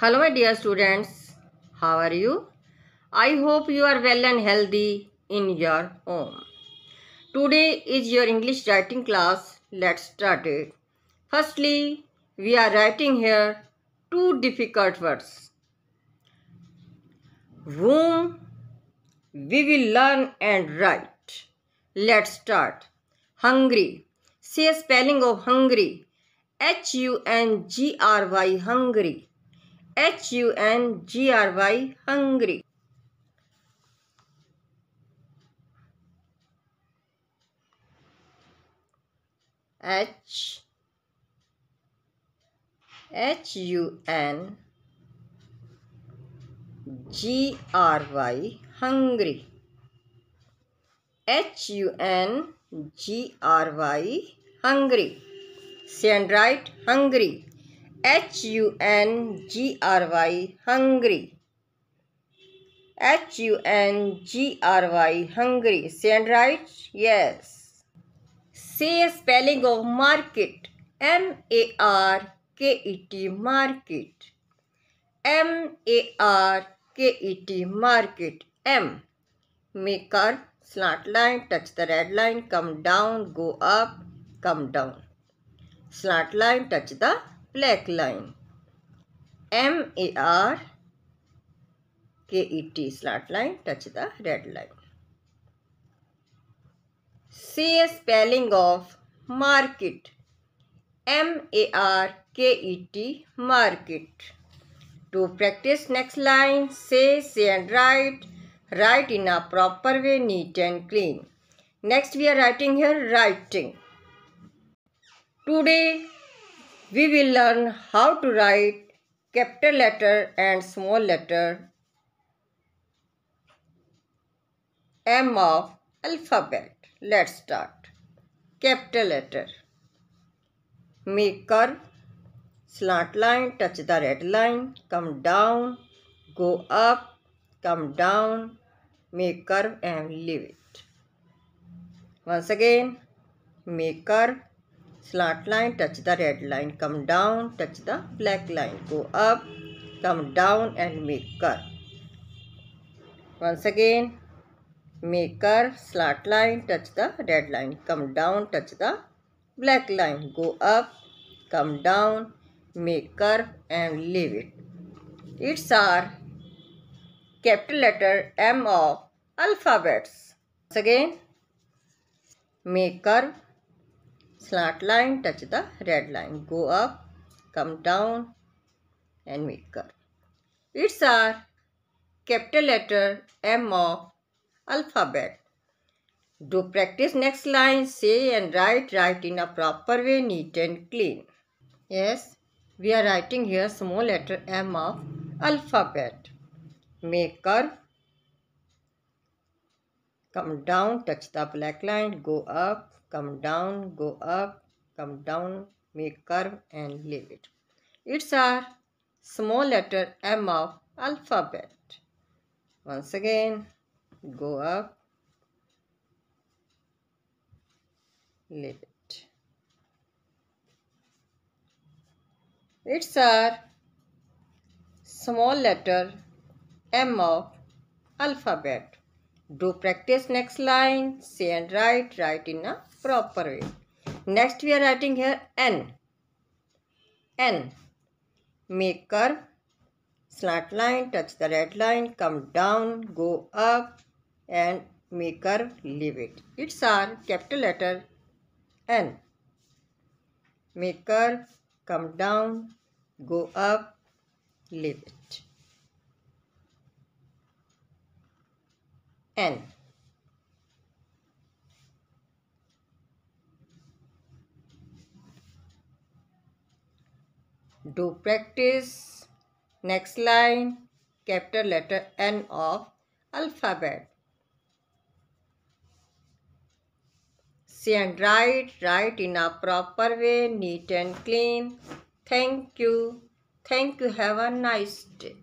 hello my dear students how are you i hope you are well and healthy in your home today is your english writing class let's start it firstly we are writing here two difficult words room we will learn and write let's start hungry say spelling of hungry h u n g r y hungry H U N G R Y hungry. H H U N G R Y hungry. H U N G R Y hungry. and write hungry. H U N G R Y hungry. H U N G R Y Hungary. See right? Yes. Say a spelling of market. M A R K E T market. M A R K E T market. M. Make curve, slant line, touch the red line, come down, go up, come down. Slant line, touch the black line M A R K E T slant line touch the red line see a spelling of market M A R K E T market to practice next line से से and write write in a proper way neat and clean next we are writing here writing today we will learn how to write capital letter and small letter M of alphabet. Let's start. Capital letter. Make curve, slant line, touch the red line, come down, go up, come down, make curve and leave it. Once again, make curve, slant line touch the red line come down touch the black line go up come down and make curve once again make curve slant line touch the red line come down touch the black line go up come down make curve and leave it it's our capital letter M of alphabets once again make curve slant line touch the red line go up come down and make curve it's our capital letter m of alphabet do practice next line say and write write in a proper way neat and clean yes we are writing here small letter m of alphabet make curve come down, touch the black line, go up, come down, go up, come down, make curve and leave it. It's our small letter M of alphabet. Once again, go up, leave it. It's our small letter M of alphabet. Do practice next line. Say and write. Write in a proper way. Next we are writing here N. N. Make curve. Slant line. Touch the red line. Come down. Go up. And make curve. Leave it. It's our capital letter N. Make curve. Come down. Go up. Leave it. n. Do practice. Next line, capital letter N of alphabet. See and write, write in a proper way, neat and clean. Thank you. Thank you. Have a nice day.